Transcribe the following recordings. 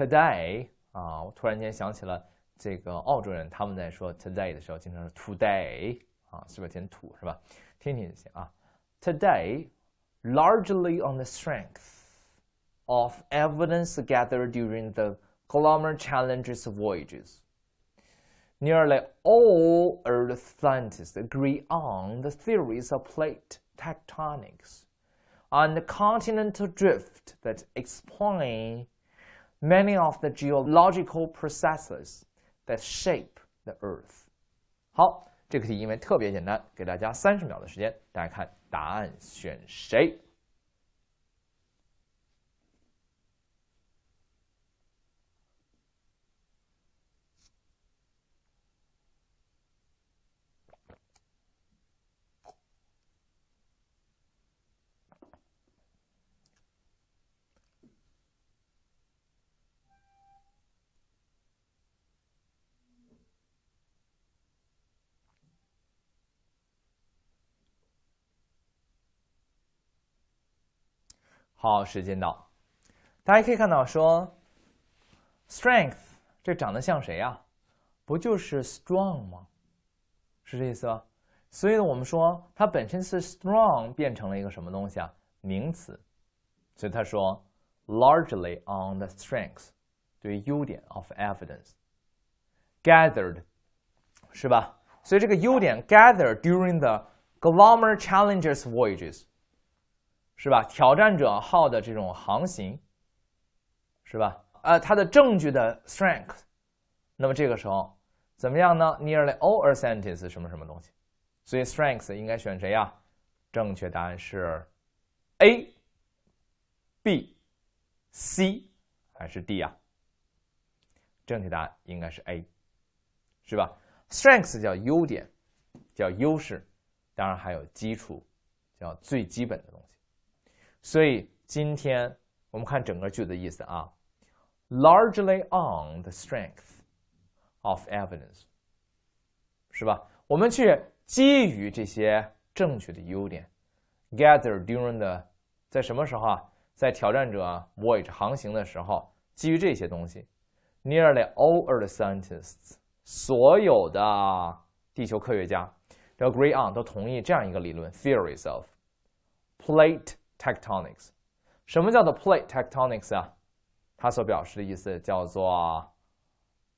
today 啊，我突然间想起了这个澳洲人，他们在说 today 的时候，经常是 today 啊，是不是填 largely on the strength of evidence gathered during the GLOMER challenges voyages, nearly all Earth scientists agree on the theories of plate tectonics and continental drift that explain many of the geological processes that shape the Earth。好，这个题因为特别简单，给大家三十秒的时间，大家看答案选谁。好，时间到。大家可以看到，说，strength 这长得像谁啊？不就是 strong 吗？是这意思吧？所以呢，我们说它本身是 strong 变成了一个什么东西啊？名词。所以他说，largely on the s t r e n g t h 对于优点 of evidence gathered，是吧？所以这个优点 gathered during the Glommer challenges voyages。是吧？挑战者号的这种航行，是吧？呃，它的证据的 strength，那么这个时候怎么样呢？Nearly all e scientists 什么什么东西，所以 strength 应该选谁呀？正确答案是 A、B、C 还是 D 啊？正确答案应该是 A，是吧？strength 叫优点，叫优势，当然还有基础，叫最基本的东西。所以今天我们看整个句子的意思啊，largely on the strength of evidence，是吧？我们去基于这些证据的优点 g a t h e r d u r i n g the 在什么时候啊？在挑战者 voyage 航行的时候，基于这些东西，nearly all earth scientists 所有的地球科学家 agree on 都同意这样一个理论 theories of plate。Tectonics，什么叫做 plate tectonics 啊？它所表示的意思叫做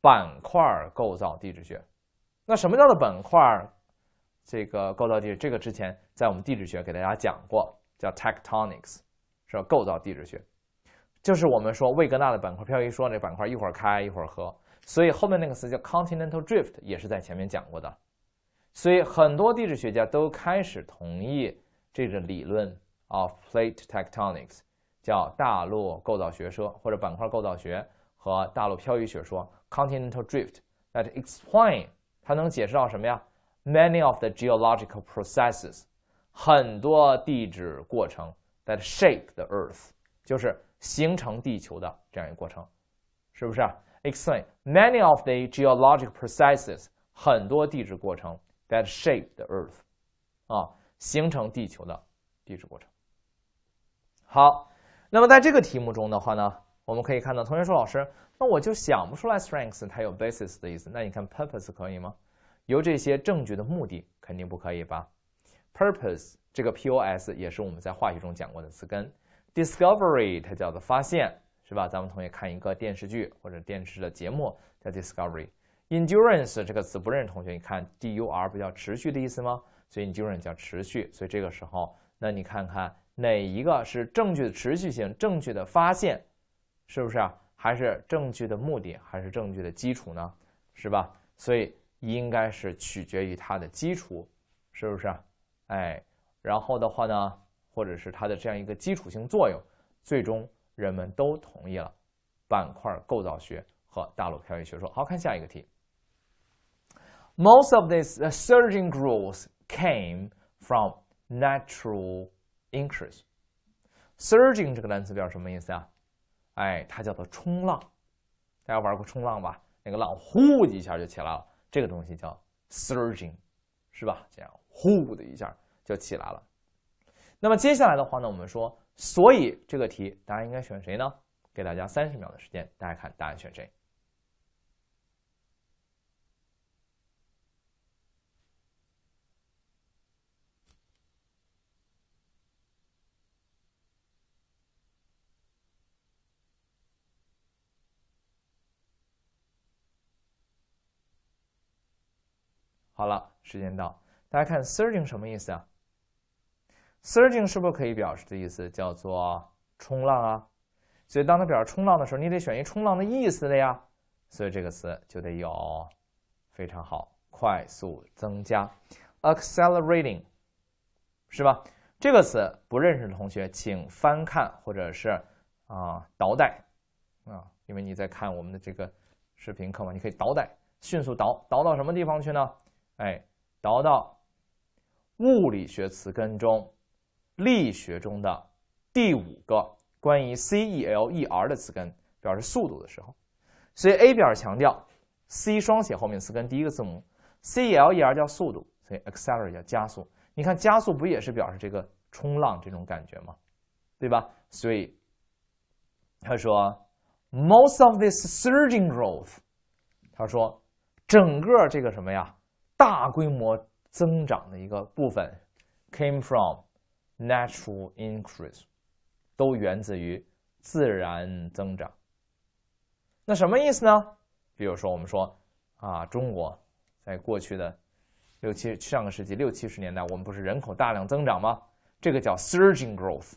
板块构造地质学。那什么叫做板块这个构造地？质？这个之前在我们地质学给大家讲过，叫 tectonics，是吧？构造地质学就是我们说魏格纳的板块漂移说，那板块一会儿开一会儿合，所以后面那个词叫 continental drift 也是在前面讲过的。所以很多地质学家都开始同意这个理论。of p l a t e tectonics 叫大陆构造学说或者板块构造学和大陆漂移学说，continental drift that explain 它能解释到什么呀？many of the geological processes 很多地质过程 that shape the earth 就是形成地球的这样一个过程，是不是？explain many of the geological processes 很多地质过程 that shape the earth 啊，形成地球的地质过程。好，那么在这个题目中的话呢，我们可以看到，同学说老师，那我就想不出来，strength 它有 basis 的意思，那你看 purpose 可以吗？由这些证据的目的肯定不可以吧？purpose 这个 p o s 也是我们在化学中讲过的词根，discovery 它叫做发现，是吧？咱们同学看一个电视剧或者电视的节目叫 discovery，endurance 这个词不认同学，你看 d u r 不叫持续的意思吗？所以 endurance 叫持续，所以这个时候，那你看看。哪一个是证据的持续性？证据的发现是不是？还是证据的目的？还是证据的基础呢？是吧？所以应该是取决于它的基础，是不是？哎，然后的话呢，或者是它的这样一个基础性作用，最终人们都同意了板块构造学和大陆漂移学说。好，看下一个题。Most of these surging growths came from natural Increase，surging 这个单词表示什么意思呀？哎，它叫做冲浪。大家玩过冲浪吧？那个浪呼的一下就起来了，这个东西叫 surging，是吧？这样呼的一下就起来了。那么接下来的话呢，我们说，所以这个题答案应该选谁呢？给大家三十秒的时间，大家看答案选谁。好了，时间到。大家看 s u r g i n g 什么意思啊 s u r g i n g 是不是可以表示的意思叫做冲浪啊？所以当它表示冲浪的时候，你得选一冲浪的意思的呀。所以这个词就得有非常好，快速增加，accelerating，是吧？这个词不认识的同学，请翻看或者是啊倒带啊，因为你在看我们的这个视频课嘛，你可以倒带，迅速倒倒到什么地方去呢？哎，倒到物理学词根中力学中的第五个关于 c e l e r 的词根，表示速度的时候，所以 a 表强调 c 双写后面词根第一个字母 c e l e r 叫速度，所以 accelerate 叫加速。你看加速不也是表示这个冲浪这种感觉吗？对吧？所以他说，most of this surging growth，他说整个这个什么呀？大规模增长的一个部分，came from natural increase，都源自于自然增长。那什么意思呢？比如说我们说啊，中国在过去的六七上个世纪六七十年代，我们不是人口大量增长吗？这个叫 surging growth。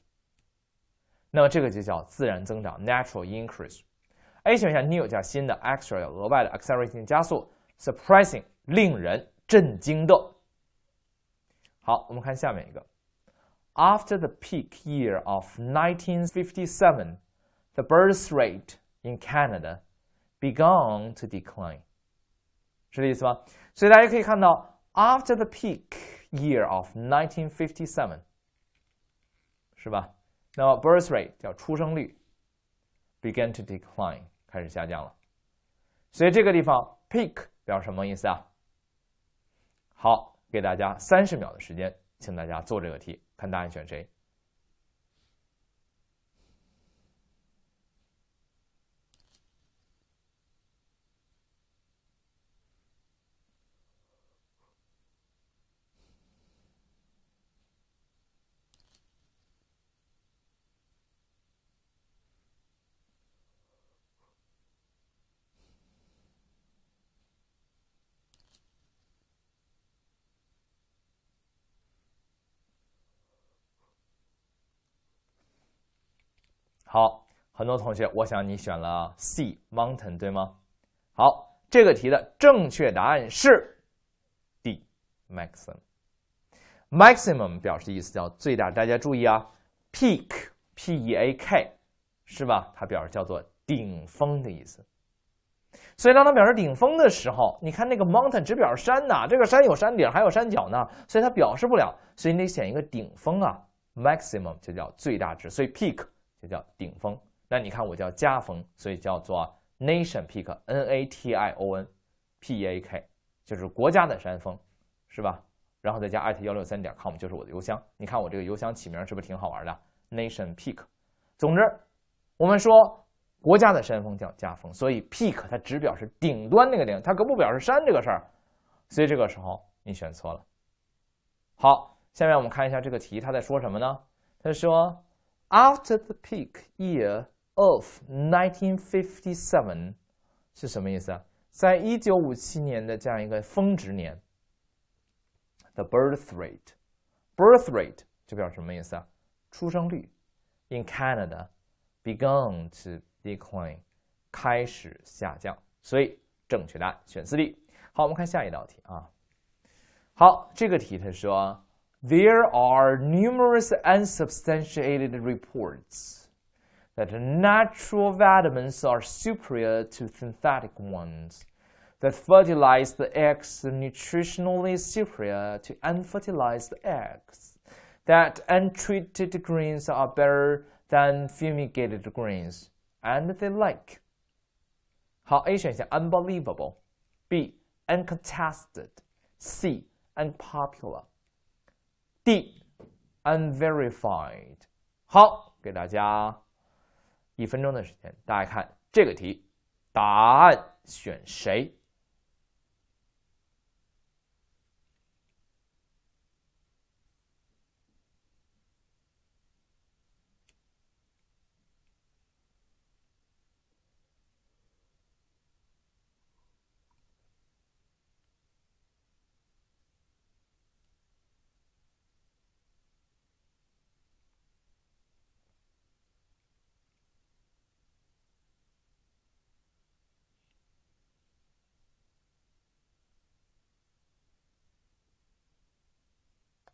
那么这个就叫自然增长，natural increase。A 选项 new 叫新的，extra 要额外的，acceleration 加速，surprising 令人。震惊的。好，我们看下面一个：After the peak year of 1957, the birth rate in Canada began to decline。是这意思吗？所以大家可以看到，After the peak year of 1957，是吧？那么 birth rate 叫出生率，begin to decline 开始下降了。所以这个地方 peak 表什么意思啊？好，给大家三十秒的时间，请大家做这个题，看答案选谁。好，很多同学，我想你选了 C mountain，对吗？好，这个题的正确答案是 D maximum。maximum 表示意思叫最大，大家注意啊，peak p e a k 是吧？它表示叫做顶峰的意思。所以当它表示顶峰的时候，你看那个 mountain 只表示山呐，这个山有山顶还有山脚呢，所以它表示不了，所以你得选一个顶峰啊。maximum 就叫最大值，所以 peak。就叫顶峰。那你看，我叫加峰，所以叫做 nation peak，n a t i o n p a k，就是国家的山峰，是吧？然后再加 at 幺六三点 com，就是我的邮箱。你看我这个邮箱起名是不是挺好玩的？nation peak。总之，我们说国家的山峰叫加峰，所以 peak 它只表示顶端那个顶，它可不表示山这个事儿。所以这个时候你选错了。好，下面我们看一下这个题，他在说什么呢？他说。After the peak year of 1957，是什么意思啊？在一九五七年的这样一个峰值年，the birth rate，birth rate 就表示什么意思啊？出生率。In Canada, began to decline，开始下降。所以正确答案选四 D。好，我们看下一道题啊。好，这个题它说。There are numerous unsubstantiated reports that natural vitamins are superior to synthetic ones, that fertilized eggs are nutritionally superior to unfertilized eggs, that untreated greens are better than fumigated greens, and the like. 好，A 选项 unbelievable，B uncontested，C unpopular。D，unverified。好，给大家一分钟的时间，大家看这个题，答案选谁？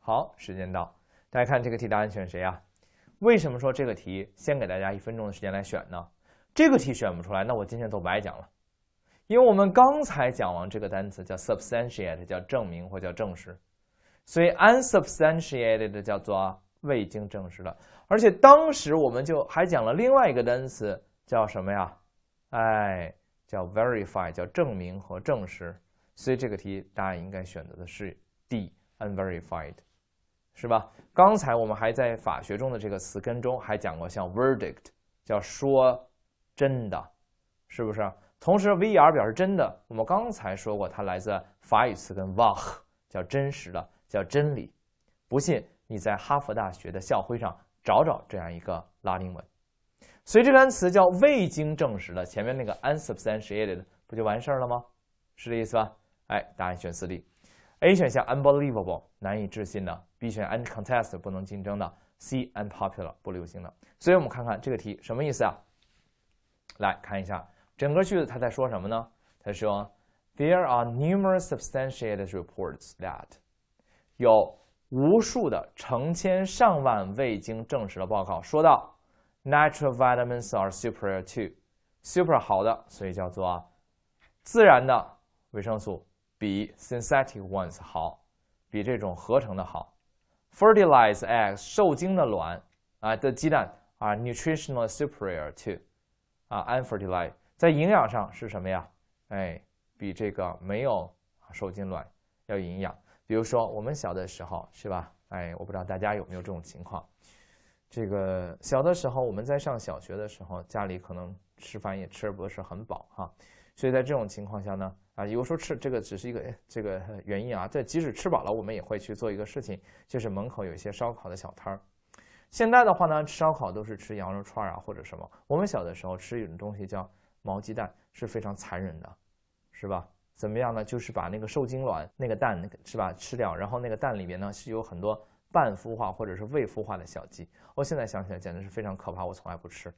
好，时间到，大家看这个题，答案选谁啊？为什么说这个题先给大家一分钟的时间来选呢？这个题选不出来，那我今天都白讲了。因为我们刚才讲完这个单词叫 substantiate，叫证明或叫证实，所以 unsubstantiated 叫做未经证实的。而且当时我们就还讲了另外一个单词叫什么呀？哎，叫 verify，叫证明和证实。所以这个题答案应该选择的是 D，unverified。是吧？刚才我们还在法学中的这个词根中还讲过，像 verdict 叫说真的，是不是？同时 ver 表示真的，我们刚才说过它来自法语词根 v a h 叫真实的，叫真理。不信你在哈佛大学的校徽上找找这样一个拉丁文。所以这单词叫未经证实的，前面那个 unsubstantiated 不就完事儿了吗？是这意思吧？哎，答案选四 D。A 选项 unbelievable 难以置信的，B 选项 u n c o n t e s t 不能竞争的，C unpopular 不流行的。所以我们看看这个题什么意思啊？来看一下整个句子他在说什么呢？他说 “There are numerous substantiated reports that 有无数的成千上万未经证实的报告说到 natural vitamins are superior to super 好的，所以叫做自然的维生素。”比 synthetic ones 好，比这种合成的好。Fertilized eggs 受精的卵啊的鸡蛋啊，nutritional superior to 啊 unfertilized 在营养上是什么呀？哎，比这个没有受精卵要营养。比如说我们小的时候是吧？哎，我不知道大家有没有这种情况。这个小的时候我们在上小学的时候，家里可能吃饭也吃不是很饱哈。所以在这种情况下呢，啊，有时候吃这个只是一个这个原因啊，在即使吃饱了，我们也会去做一个事情，就是门口有一些烧烤的小摊儿。现在的话呢，吃烧烤都是吃羊肉串啊，或者什么。我们小的时候吃一种东西叫毛鸡蛋，是非常残忍的，是吧？怎么样呢？就是把那个受精卵那个蛋是吧吃掉，然后那个蛋里面呢是有很多半孵化或者是未孵化的小鸡。我现在想起来简直是非常可怕，我从来不吃，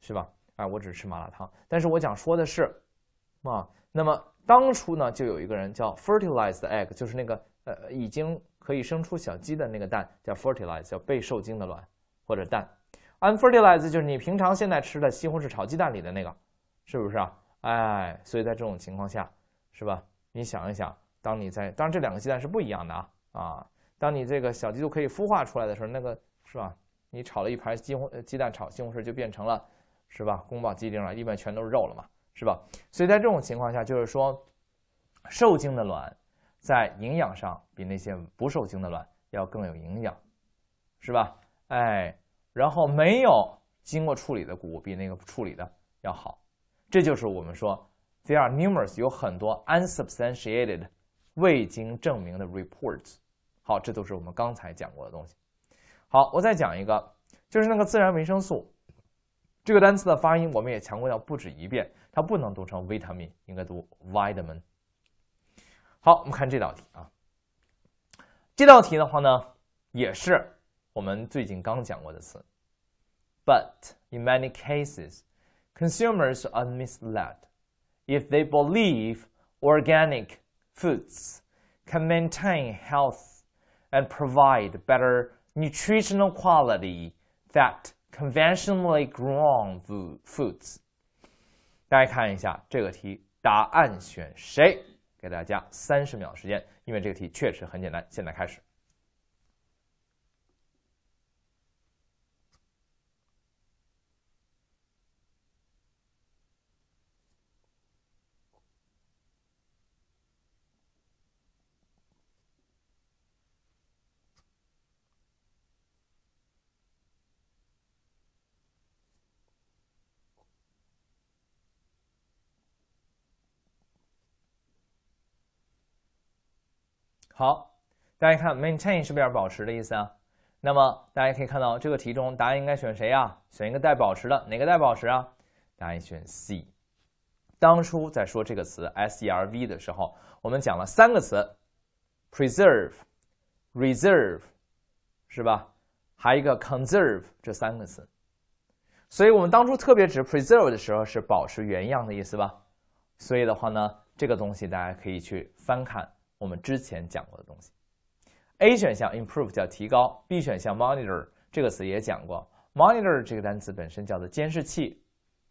是吧？哎，我只吃麻辣烫。但是我想说的是。啊，那么当初呢，就有一个人叫 fertilized egg，就是那个呃已经可以生出小鸡的那个蛋，叫 fertilized，叫被受精的卵或者蛋。unfertilized 就是你平常现在吃的西红柿炒鸡蛋里的那个，是不是啊？哎，所以在这种情况下，是吧？你想一想，当你在，当然这两个鸡蛋是不一样的啊啊，当你这个小鸡就可以孵化出来的时候，那个是吧？你炒了一盘西红鸡蛋炒西红柿就变成了是吧？宫保鸡丁了，里面全都是肉了嘛。是吧？所以在这种情况下，就是说，受精的卵在营养上比那些不受精的卵要更有营养，是吧？哎，然后没有经过处理的谷比那个处理的要好，这就是我们说 there are n u m e r o u s 有很多 unsubstantiated 未经证明的 reports。好，这都是我们刚才讲过的东西。好，我再讲一个，就是那个自然维生素。这个单词的发音我们也强调不止一遍，它不能读成 vitamin，应该读 vitamin。好，我们看这道题啊。这道题的话呢，也是我们最近刚讲过的词。But in many cases, consumers are misled if they believe organic foods can maintain health and provide better nutritional quality that Conventionally grown foods，大家看一下这个题，答案选谁？给大家三十秒时间，因为这个题确实很简单。现在开始。好，大家看，maintain 是不是保持的意思啊？那么大家可以看到，这个题中答案应该选谁啊？选一个带保持的，哪个带保持啊？答案选 C。当初在说这个词 s e r v 的时候，我们讲了三个词：preserve、reserve，是吧？还一个 conserve，这三个词。所以我们当初特别指 preserve 的时候，是保持原样的意思吧？所以的话呢，这个东西大家可以去翻看。我们之前讲过的东西，A 选项 improve 叫提高，B 选项 monitor 这个词也讲过，monitor 这个单词本身叫做监视器，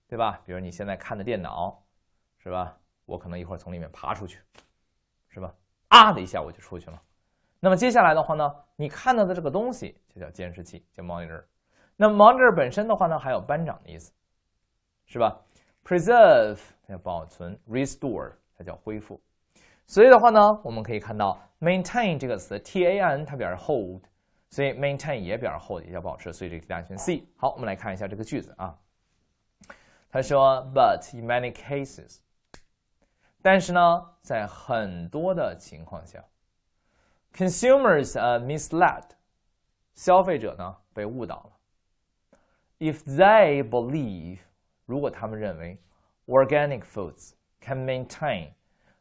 对吧？比如你现在看的电脑，是吧？我可能一会儿从里面爬出去，是吧？啊的一下我就出去了。那么接下来的话呢，你看到的这个东西就叫监视器，叫 monitor。那 monitor 本身的话呢，还有班长的意思，是吧？preserve 它叫保存，restore 它叫恢复。所以的话呢，我们可以看到 “maintain” 这个词，t-a-i-n，它表示 “hold”，所以 “maintain” 也表示 “hold”，也叫“保持”。所以这个答案选 C。好，我们来看一下这个句子啊。他说：“But in many cases，但是呢，在很多的情况下，consumers are misled，消费者呢被误导了。If they believe，如果他们认为，organic foods can maintain。”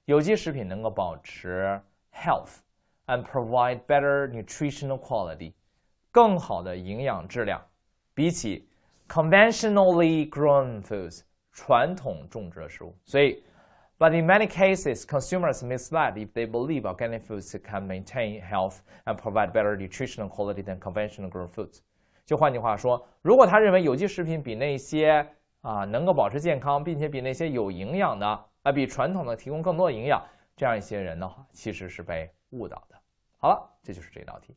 有机食品能够保持 health and provide better nutritional quality，更好的营养质量，比起 conventionally grown foods 传统种植的食物。所以，but in many cases consumers misled if they believe organic foods can maintain health and provide better nutritional quality than conventional grown foods。就换句话说，如果他认为有机食品比那些啊能够保持健康，并且比那些有营养的啊，比传统的提供更多的营养，这样一些人的话，其实是被误导的。好了，这就是这道题。